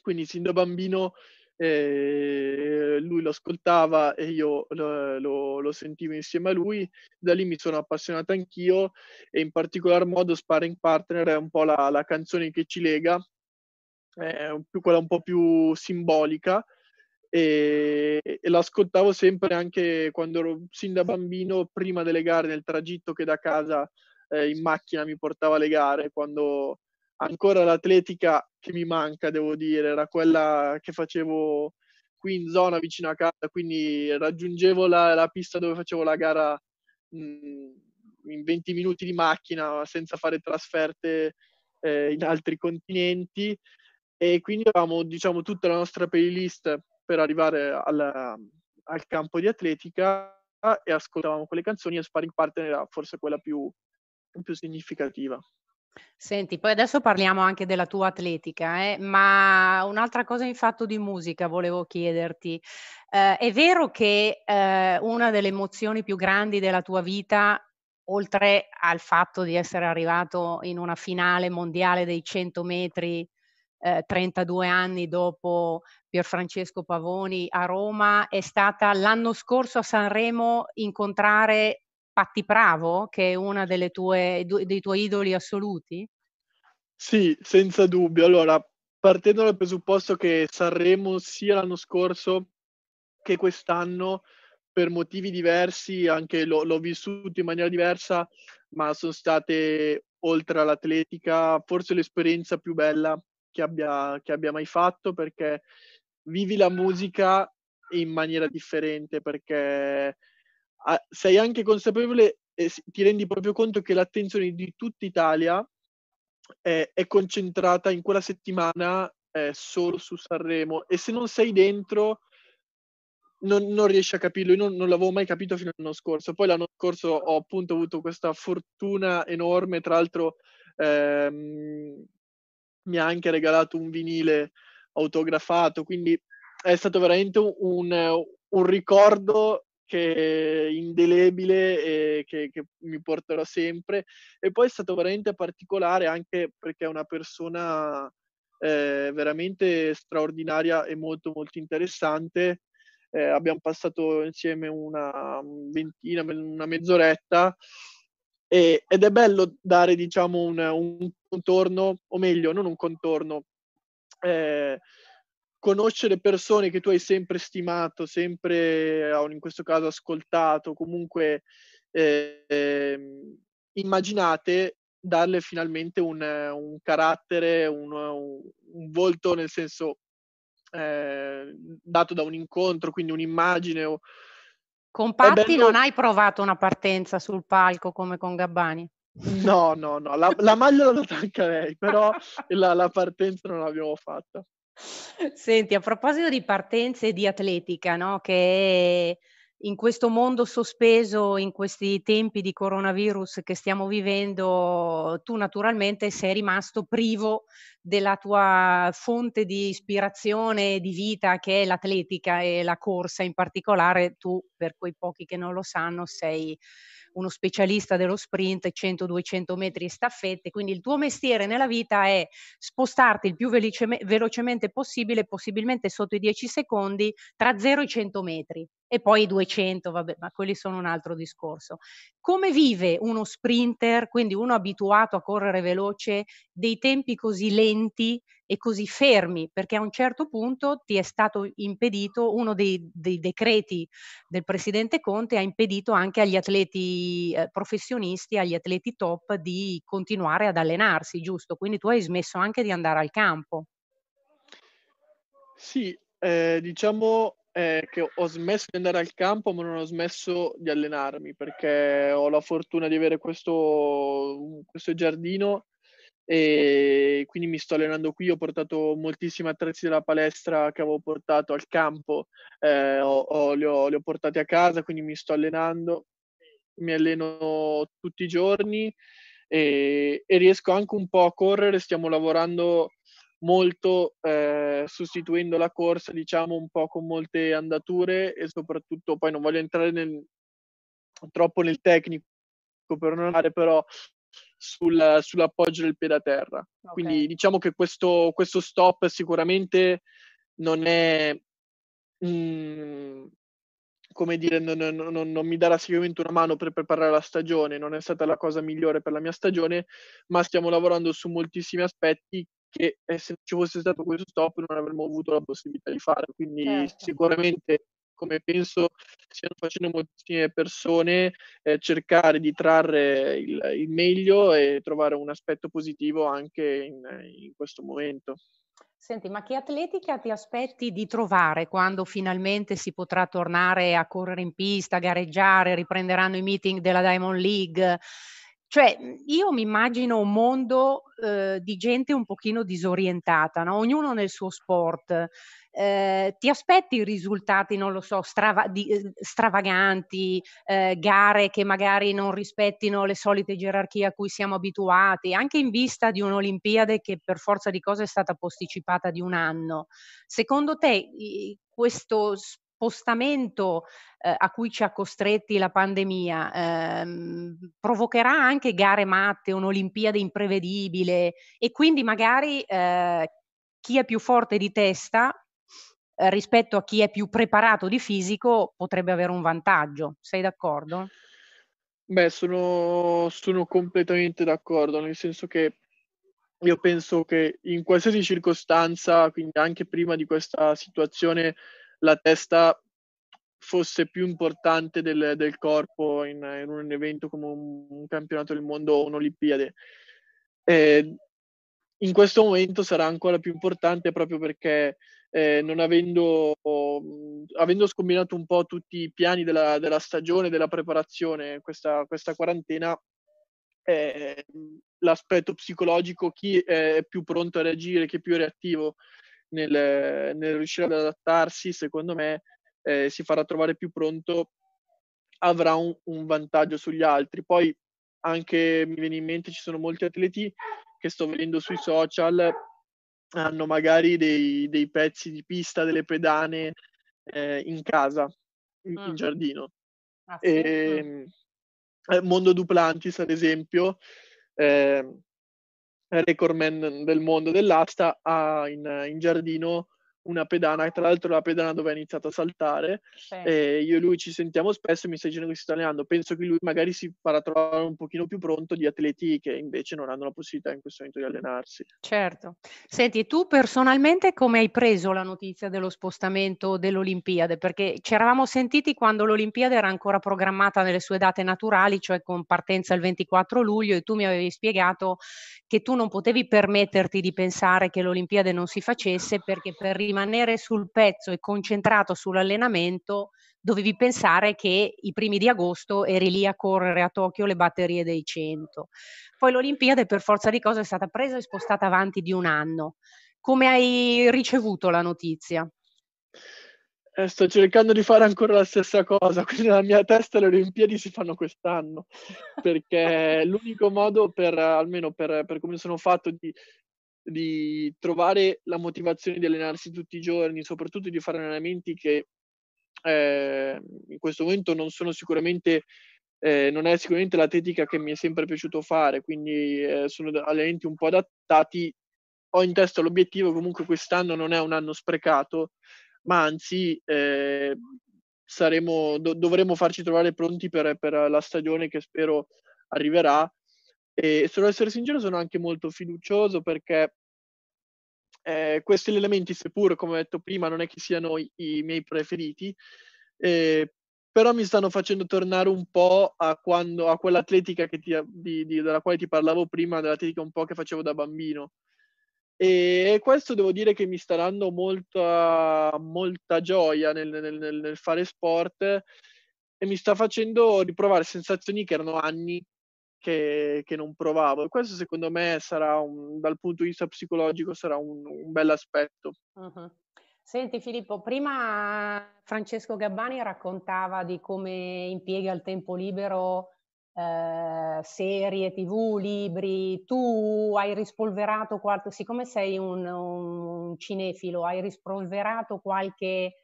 Quindi sin da bambino eh, lui lo ascoltava e io lo, lo, lo, sentivo insieme a lui. Da lì mi sono appassionato anch'io e in particolar modo Sparring Partner è un po' la, la canzone che ci lega, è più, quella un po' più simbolica e, e l'ascoltavo sempre anche quando ero sin da bambino, prima delle gare, nel tragitto che da casa eh, in macchina mi portava le gare, quando ancora l'atletica che mi manca, devo dire, era quella che facevo qui in zona vicino a casa, quindi raggiungevo la, la pista dove facevo la gara mh, mm, in 20 minuti di macchina senza fare trasferte eh, in altri continenti e quindi avevamo diciamo, tutta la nostra playlist per arrivare alla, al campo di atletica e ascoltavamo quelle canzoni e Sparring Partner era forse quella più, più significativa. Senti, poi adesso parliamo anche della tua atletica, eh? ma un'altra cosa in fatto di musica volevo chiederti. Eh, è vero che eh, una delle emozioni più grandi della tua vita, oltre al fatto di essere arrivato in una finale mondiale dei 100 metri 32 eh, anni dopo Pierfrancesco Pavoni a Roma, è stata l'anno scorso a Sanremo incontrare Patti Bravo, che è uno dei tuoi idoli assoluti? Sì, senza dubbio. Allora, partendo dal presupposto che Sanremo sia l'anno scorso che quest'anno, per motivi diversi, anche lo, l'ho vissuto in maniera diversa, ma sono state, oltre all'atletica, forse l'esperienza più bella che abbia, che abbia mai fatto, perché vivi la musica in maniera differente, perché sei anche consapevole e ti rendi proprio conto che l'attenzione di tutta Italia è, è concentrata in quella settimana eh, solo su Sanremo e se non sei dentro non, non riesci a capirlo, io non, non, l'avevo mai capito fino all'anno scorso, poi l'anno scorso ho appunto avuto questa fortuna enorme, tra l'altro ehm, mi ha anche regalato un vinile autografato, quindi è stato veramente un, un ricordo che è indelebile e che, che, mi porterò sempre. E poi è stato veramente particolare anche perché è una persona eh, veramente straordinaria e molto molto interessante. Eh, abbiamo passato insieme una mm, ventina, una mezz'oretta e, ed è bello dare diciamo un, un, contorno, o meglio non un contorno, eh, conoscere persone che tu hai sempre stimato, sempre, eh, in questo caso, ascoltato, comunque eh, immaginate, darle finalmente un, un carattere, un, un, volto, nel senso eh, dato da un incontro, quindi un'immagine. Con Patti non hai provato una partenza sul palco come con Gabbani? No, no, no, la, la maglia l'ho data anche lei, però la, la partenza non l'abbiamo fatta. Senti, a proposito di partenze e di atletica, no? che in questo mondo sospeso, in questi tempi di coronavirus che stiamo vivendo, tu naturalmente sei rimasto privo della tua fonte di ispirazione e di vita che è l'atletica e la corsa in particolare. Tu, per quei pochi che non lo sanno, sei uno specialista dello sprint, 100-200 metri e staffette, quindi il tuo mestiere nella vita è spostarti il più velocemente possibile, possibilmente sotto i 10 secondi, tra 0 e 100 metri e poi i 200, vabbè, ma quelli sono un altro discorso. Come vive uno sprinter, quindi uno abituato a correre veloce, dei tempi così lenti e così fermi? Perché a un certo punto ti è stato impedito, uno dei, dei decreti del presidente Conte ha impedito anche agli atleti eh, professionisti, agli atleti top di continuare ad allenarsi, giusto? Quindi tu hai smesso anche di andare al campo. Sì, eh, diciamo eh, che ho smesso di andare al campo, ma non ho smesso di allenarmi perché ho la fortuna di avere questo, questo giardino e quindi mi sto allenando qui, ho portato moltissimi attrezzi della palestra che avevo portato al campo, eh, ho, ho, li, ho, li, ho, portati a casa, quindi mi sto allenando, mi alleno tutti i giorni e, e riesco anche un po' a correre, stiamo lavorando molto eh, sostituendo la corsa, diciamo un po' con molte andature e soprattutto poi non voglio entrare nel, troppo nel tecnico per non andare però sul, sull'appoggio del piede a terra. Okay. Quindi diciamo che questo, questo, stop sicuramente non è, mh, mm, come dire, non, non, non, non, mi darà sicuramente una mano per preparare la stagione, non è stata la cosa migliore per la mia stagione, ma stiamo lavorando su moltissimi aspetti che eh, se ci fosse stato questo stop non avremmo avuto la possibilità di farlo. Quindi certo. sicuramente, come penso stiano facendo moltissime persone, eh, cercare di trarre il, il, meglio e trovare un aspetto positivo anche in, in questo momento. Senti, ma che atletica ti aspetti di trovare quando finalmente si potrà tornare a correre in pista, gareggiare, riprenderanno i meeting della Diamond League? Cioè, io mi immagino un mondo eh, di gente un pochino disorientata, no? ognuno nel suo sport. Eh, ti aspetti risultati, non lo so, strava- di, eh, stravaganti, eh, gare che magari non rispettino le solite gerarchie a cui siamo abituati, anche in vista di un'Olimpiade che per forza di cose è stata posticipata di un anno. Secondo te questo spostamento eh, a cui ci ha costretti la pandemia ehm, provocherà anche gare matte, un'Olimpiade imprevedibile e quindi magari eh, chi è più forte di testa eh, rispetto a chi è più preparato di fisico potrebbe avere un vantaggio. Sei d'accordo? Beh, sono, sono completamente d'accordo, nel senso che io penso che in qualsiasi circostanza, quindi anche prima di questa situazione la testa fosse più importante del, del corpo in, in, un evento come un, un campionato del mondo o un'Olimpiade. Eh, in questo momento sarà ancora più importante proprio perché eh, non avendo, oh, avendo, scombinato un po' tutti i piani della, della stagione, della preparazione, questa, questa quarantena, eh, l'aspetto psicologico, chi è più pronto a reagire, chi è più reattivo, nel, nel riuscire ad adattarsi, secondo me eh, si farà trovare più pronto, avrà un, un vantaggio sugli altri. Poi anche mi viene in mente ci sono molti atleti che sto vedendo sui social hanno magari dei, dei pezzi di pista, delle pedane eh, in casa, in, in mm. giardino. Ah, sì? Mm. e, ehm, eh, Mondo Duplantis, ad esempio, eh, recordman del mondo dell'asta, ha in, in giardino una pedana, e tra l'altro la pedana dove ha iniziato a saltare, sì. e io e lui ci sentiamo spesso e mi stai dicendo che si sta allenando, penso che lui magari si farà trovare un pochino più pronto di atleti che invece non hanno la possibilità in questo momento di allenarsi. Certo. Senti, tu personalmente come hai preso la notizia dello spostamento dell'Olimpiade? Perché ci eravamo sentiti quando l'Olimpiade era ancora programmata nelle sue date naturali, cioè con partenza il 24 luglio e tu mi avevi spiegato che tu non potevi permetterti di pensare che l'Olimpiade non si facesse perché per rimanere rimanere sul pezzo e concentrato sull'allenamento, dovevi pensare che i primi di agosto eri lì a correre a Tokyo le batterie dei 100. Poi l'Olimpiade per forza di cose è stata presa e spostata avanti di un anno. Come hai ricevuto la notizia? Eh, sto cercando di fare ancora la stessa cosa, quindi nella mia testa le Olimpiadi si fanno quest'anno, perché l'unico modo per, almeno per, per come sono fatto, di, di trovare la motivazione di allenarsi tutti i giorni, soprattutto di fare allenamenti che eh, in questo momento non sono sicuramente eh, non è sicuramente l'atletica che mi è sempre piaciuto fare, quindi eh, sono allenamenti un po' adattati. Ho in testa l'obiettivo, comunque quest'anno non è un anno sprecato, ma anzi eh, saremo, do- dovremo farci trovare pronti per, per, la stagione che spero arriverà. E se devo essere sincero sono anche molto fiducioso perché eh, questi elementi, seppur come ho detto prima, non è che siano i, i miei preferiti, eh, però mi stanno facendo tornare un po' a, quando, a quell'atletica ti, di, di, della quale ti parlavo prima, dell'atletica un po' che facevo da bambino. E questo devo dire che mi sta dando molta, molta gioia nel, nel, nel, fare sport e mi sta facendo riprovare sensazioni che erano anni che, che, non provavo. E questo secondo me sarà, un, dal punto di vista psicologico, sarà un, un bel aspetto. Uh-huh. Senti Filippo, prima Francesco Gabbani raccontava di come impiega il tempo libero eh, serie, tv, libri, tu hai rispolverato qualche, siccome sei un, un, cinefilo, hai rispolverato qualche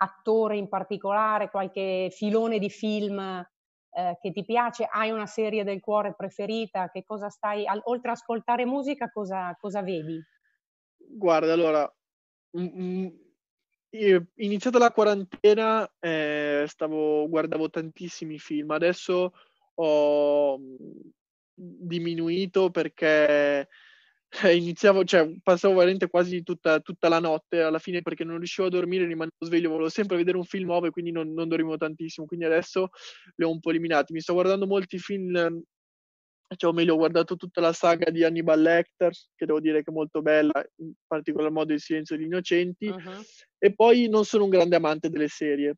attore in particolare, qualche filone di film eh, che ti piace, hai una serie del cuore preferita, che cosa stai, al, oltre ad ascoltare musica, cosa, cosa vedi? Guarda, allora, mm, mm, iniziata la quarantena eh, stavo, guardavo tantissimi film, adesso ho mm, diminuito perché iniziavo, cioè, passavo veramente quasi tutta, tutta, la notte alla fine perché non riuscivo a dormire, rimanevo sveglio, volevo sempre vedere un film nuovo e quindi non, non dormivo tantissimo, quindi adesso li ho un po' eliminati. Mi sto guardando molti film ehm, cioè, o meglio, ho guardato tutta la saga di Hannibal Lecter, che devo dire che è molto bella, in particolar modo Il silenzio degli innocenti, uh-huh. e poi non sono un grande amante delle serie.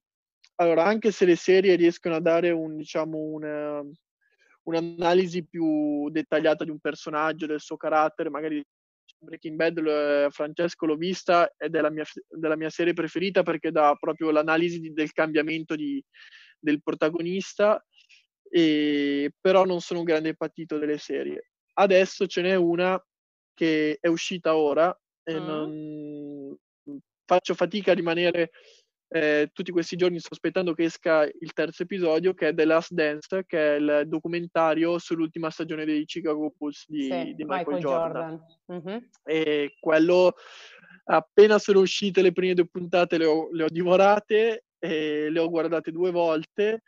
Allora, anche se le serie riescono a dare un, diciamo, un, ehm, un'analisi più dettagliata di un personaggio, del suo carattere, magari Breaking Bad, eh, Francesco l'ho vista ed è la mia, della mia serie preferita perché dà proprio l'analisi di, del cambiamento di, del protagonista, e, però non sono un grande impatito delle serie. Adesso ce n'è una che è uscita ora e mm. non, faccio fatica a rimanere eh, tutti questi giorni sto aspettando che esca il terzo episodio che è The Last Dance, che è il documentario sull'ultima stagione dei Chicago Bulls di, sì, di Michael, Michael, Jordan. Jordan. Mm-hmm. E quello, appena sono uscite le prime due puntate, le ho, le ho divorate, le ho guardate due volte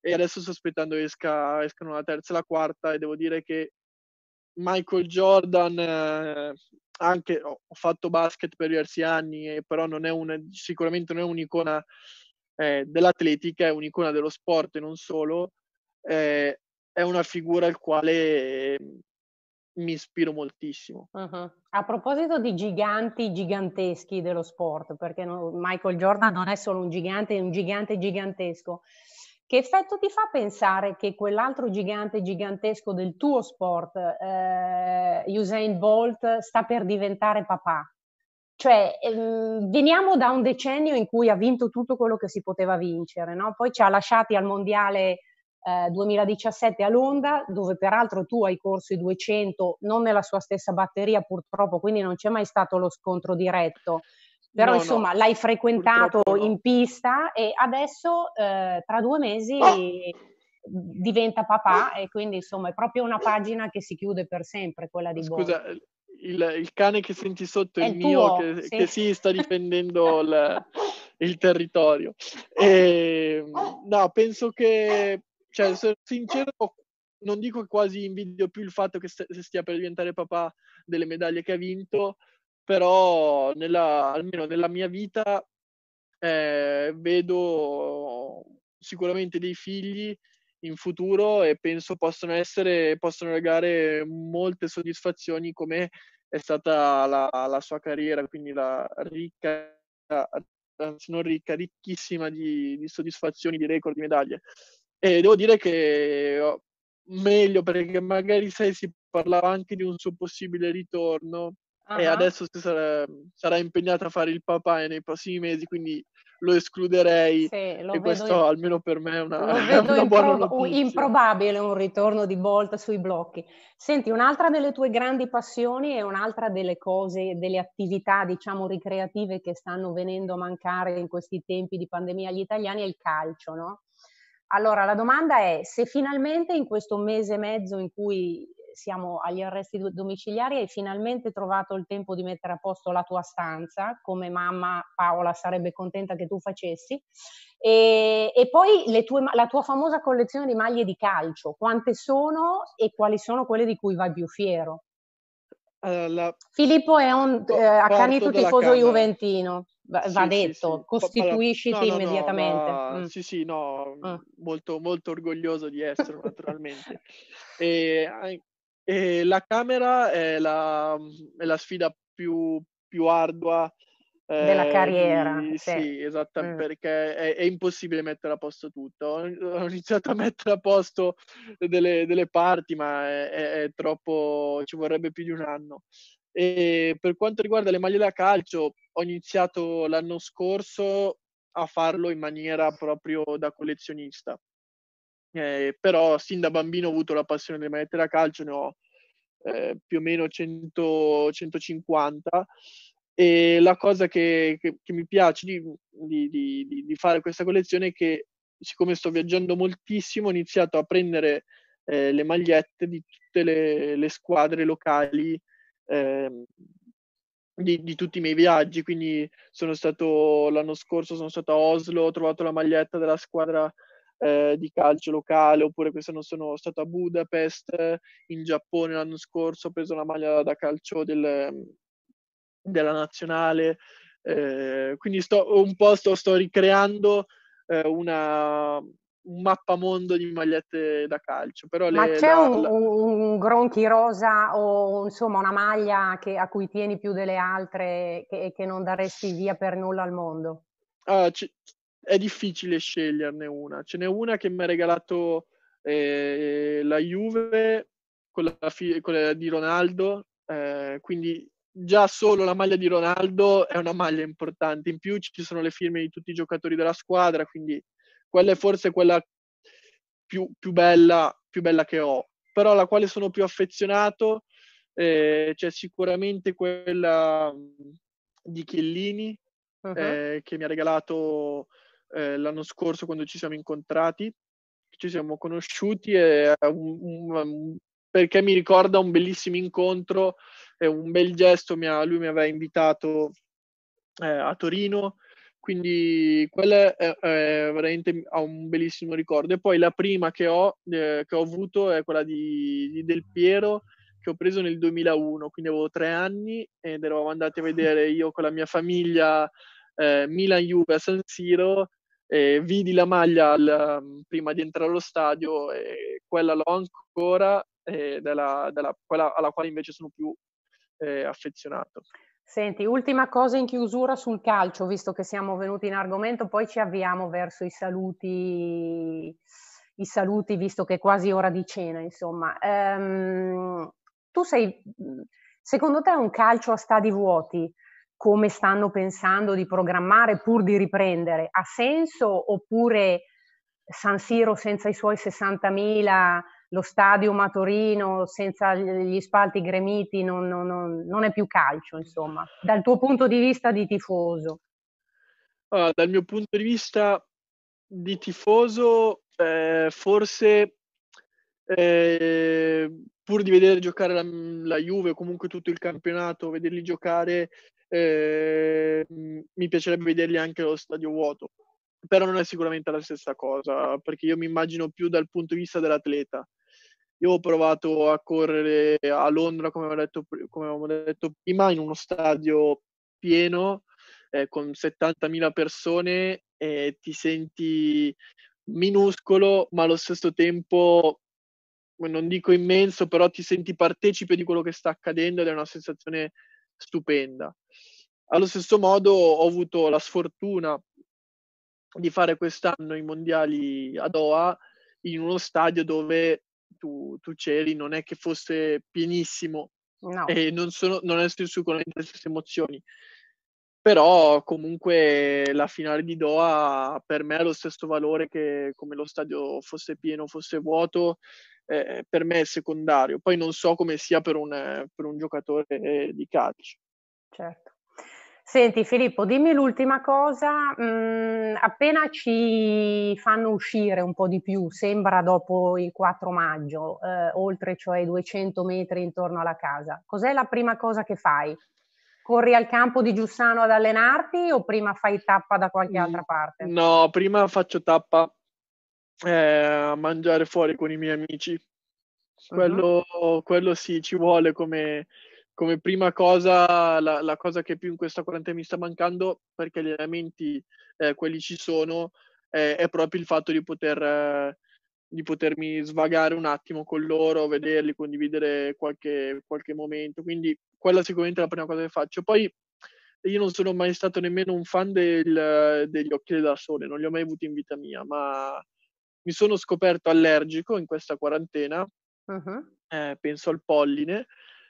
e adesso sto aspettando esca, escano la terza e la quarta e devo dire che Michael Jordan, eh, anche ho fatto basket per diversi anni, eh, però non un, sicuramente non è un'icona eh, dell'atletica, è un'icona dello sport e non solo. Eh, è una figura al quale eh, mi ispiro moltissimo. Uh-huh. A proposito di giganti giganteschi dello sport, perché no, Michael Jordan non è solo un gigante, è un gigante gigantesco. Che effetto ti fa pensare che quell'altro gigante gigantesco del tuo sport, eh, Usain Bolt, sta per diventare papà? Cioè, ehm, veniamo da un decennio in cui ha vinto tutto quello che si poteva vincere, no? Poi ci ha lasciati al mondiale eh, 2017 a Londra, dove peraltro tu hai corso i 200, non nella sua stessa batteria purtroppo, quindi non c'è mai stato lo scontro diretto. Però no, insomma no, l'hai frequentato no. in pista e adesso eh, tra due mesi oh! diventa papà e quindi insomma è proprio una pagina che si chiude per sempre quella di Bob. Scusa, il, il, cane che senti sotto è, è il tuo, mio che sì. che sì sta difendendo il, il territorio. E, ehm, no, penso che, cioè, sincero, non dico che quasi invidio più il fatto che stia per diventare papà delle medaglie che ha vinto, però nella, almeno nella mia vita eh, vedo sicuramente dei figli in futuro e penso possono essere, possono regare molte soddisfazioni come è stata la, la sua carriera, quindi la ricca, anzi ricca, ricchissima di, di soddisfazioni, di record, di medaglie. E devo dire che oh, meglio perché magari sai si parlava anche di un suo possibile ritorno Uh-huh. E adesso si sarà, sarà, impegnato a fare il papà nei prossimi mesi, quindi lo escluderei. Sì, lo e questo, in... almeno per me, è una, è una buona impro- notizia. improbabile un ritorno di Bolt sui blocchi. Senti, un'altra delle tue grandi passioni e un'altra delle cose, delle attività, diciamo, ricreative che stanno venendo a mancare in questi tempi di pandemia agli italiani è il calcio, no? Allora, la domanda è se finalmente in questo mese e mezzo in cui siamo agli arresti domiciliari, hai finalmente trovato il tempo di mettere a posto la tua stanza, come mamma Paola sarebbe contenta che tu facessi, e, e poi tue, la tua famosa collezione di maglie di calcio, quante sono e quali sono quelle di cui vai più fiero? Allora, eh, Filippo è un eh, accanito tifoso juventino, va, sì, va detto, sì, sì. costituisciti no, no, immediatamente. No, ma... mm. Sì, sì, no, mm. molto, molto orgoglioso di esserlo, naturalmente. E e la camera è la, è la sfida più, più ardua eh, della carriera. Di, ehm, sì, sì esatto, mm. perché è, è, impossibile mettere a posto tutto. Ho iniziato a mettere a posto delle, delle parti, ma è, è, troppo, ci vorrebbe più di un anno. E per quanto riguarda le maglie da calcio, ho iniziato l'anno scorso a farlo in maniera proprio da collezionista eh, però sin da bambino ho avuto la passione delle magliette da calcio, ne ho eh, più o meno 100, 150 e la cosa che, che, che mi piace di, di, di, di, fare questa collezione è che siccome sto viaggiando moltissimo ho iniziato a prendere eh, le magliette di tutte le, le squadre locali eh, di, di, tutti i miei viaggi. Quindi sono stato l'anno scorso, sono stato a Oslo, ho trovato la maglietta della squadra eh, di calcio locale, oppure quest'anno sono stato a Budapest, in Giappone l'anno scorso ho preso la maglia da calcio del, della nazionale, eh, quindi sto, un po' sto, sto ricreando eh, una, un mappamondo di magliette da calcio. Però Ma le, c'è la, un, la... un, gronchi rosa o insomma una maglia che, a cui tieni più delle altre e che, che, non daresti via per nulla al mondo? Ah, c- è difficile sceglierne una. Ce n'è una che mi ha regalato eh, la Juve, quella, fi- quella di Ronaldo, eh, quindi già solo la maglia di Ronaldo è una maglia importante. In più ci sono le firme di tutti i giocatori della squadra, quindi quella è forse quella più, più, bella, più bella, che ho, però la quale sono più affezionato. Eh, c'è sicuramente quella di Chiellini, Uh-huh. Eh, che mi ha regalato eh, l'anno scorso quando ci siamo incontrati, ci siamo conosciuti e, un, un, perché mi ricorda un bellissimo incontro e un bel gesto, mi ha, lui mi aveva invitato eh, a Torino, quindi quello è, è veramente ha un bellissimo ricordo. E poi la prima che ho, eh, che ho avuto è quella di, di Del Piero, Che ho preso nel 2001, quindi avevo tre anni ed eravamo andati a vedere io con la mia famiglia eh, Milan-Juve a San Siro eh, vidi la maglia al, mm, prima di entrare allo stadio e quella l'ho ancora e della, della, quella alla quale invece sono più eh, affezionato. Senti, ultima cosa in chiusura sul calcio, visto che siamo venuti in argomento, poi ci avviamo verso i saluti, i saluti visto che è quasi ora di cena, insomma. Ehm, tu sei, mm, secondo te un calcio a stadi vuoti? come stanno pensando di programmare pur di riprendere. Ha senso oppure San Siro senza i suoi 60.000, lo stadio Matorino senza gli spalti gremiti non, non, non, è più calcio, insomma, dal tuo punto di vista di tifoso? Ah, dal mio punto di vista di tifoso, eh, forse eh, pur di vedere giocare la, la Juve, comunque tutto il campionato, vederli giocare eh, mi piacerebbe vederli anche allo stadio vuoto, però non è sicuramente la stessa cosa, perché io mi immagino più dal punto di vista dell'atleta. Io ho provato a correre a Londra, come avevamo detto, come avevamo detto prima, in uno stadio pieno, eh, con 70.000 persone, e ti senti minuscolo, ma allo stesso tempo non dico immenso, però ti senti partecipe di quello che sta accadendo ed è una sensazione stupenda. Allo stesso modo ho avuto la sfortuna di fare quest'anno i mondiali a Doha in uno stadio dove tu, tu c'eri, non è che fosse pienissimo no. e non, sono, non è stesso con le stesse emozioni. Però comunque la finale di Doha per me ha lo stesso valore che come lo stadio fosse pieno, fosse vuoto eh, per me è secondario. Poi non so come sia per un, eh, per un giocatore eh, di calcio. Certo. Senti Filippo, dimmi l'ultima cosa, mm, appena ci fanno uscire un po' di più, sembra dopo il 4 maggio, eh, oltre cioè i 200 metri intorno alla casa, cos'è la prima cosa che fai? Corri al campo di Giussano ad allenarti o prima fai tappa da qualche mm, altra parte? No, prima faccio tappa eh, a mangiare fuori con i miei amici. Quello, uh-huh. quello sì, ci vuole come, come prima cosa, la, la, cosa che più in questa quarantena mi sta mancando, perché gli elementi eh, quelli ci sono, eh, è proprio il fatto di poter eh, di potermi svagare un attimo con loro, vederli, condividere qualche, qualche, momento. Quindi quella sicuramente è la prima cosa che faccio. Poi io non sono mai stato nemmeno un fan del, degli occhiali da sole, non li ho mai avuti in vita mia, ma mi sono scoperto allergico in questa quarantena, uh-huh. eh, penso al polline,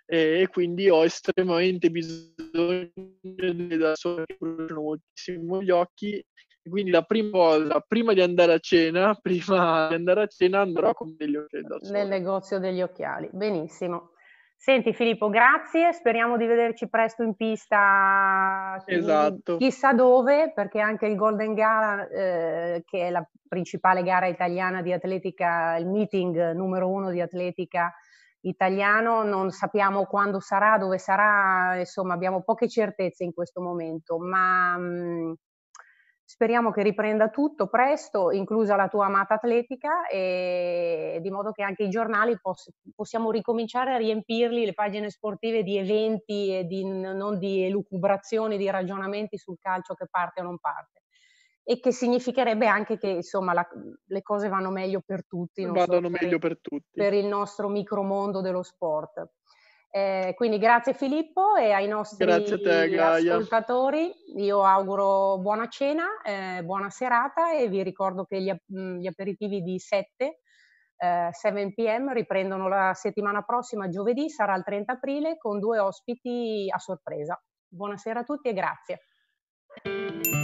eh, e quindi ho estremamente bisogno di sola che bruciano moltissimo gli occhi. Quindi la prima volta, prima di andare a cena, prima di andare a cena andrò con degli occhiali Nel negozio degli occhiali, benissimo. Senti Filippo, grazie, speriamo di vederci presto in pista, esatto. chissà dove, perché anche il Golden Gala, eh, che è la principale gara italiana di atletica, il meeting numero uno di atletica italiano, non sappiamo quando sarà, dove sarà, insomma abbiamo poche certezze in questo momento, ma mh, mm, Speriamo che riprenda tutto presto, inclusa la tua amata atletica, e di modo che anche i giornali poss- possiamo ricominciare a riempirli, le pagine sportive, di eventi e di, non di elucubrazioni, di ragionamenti sul calcio che parte o non parte e che significherebbe anche che insomma la, le cose vanno meglio per tutti, vanno so, meglio per, per tutti. per il nostro micromondo dello sport. Eh, quindi grazie Filippo e ai nostri te, ascoltatori. Io auguro buona cena, eh, buona serata e vi ricordo che gli, mm, gli aperitivi di 7, eh, 7 pm riprendono la settimana prossima, giovedì sarà il 30 aprile con due ospiti a sorpresa. Buonasera a tutti e grazie.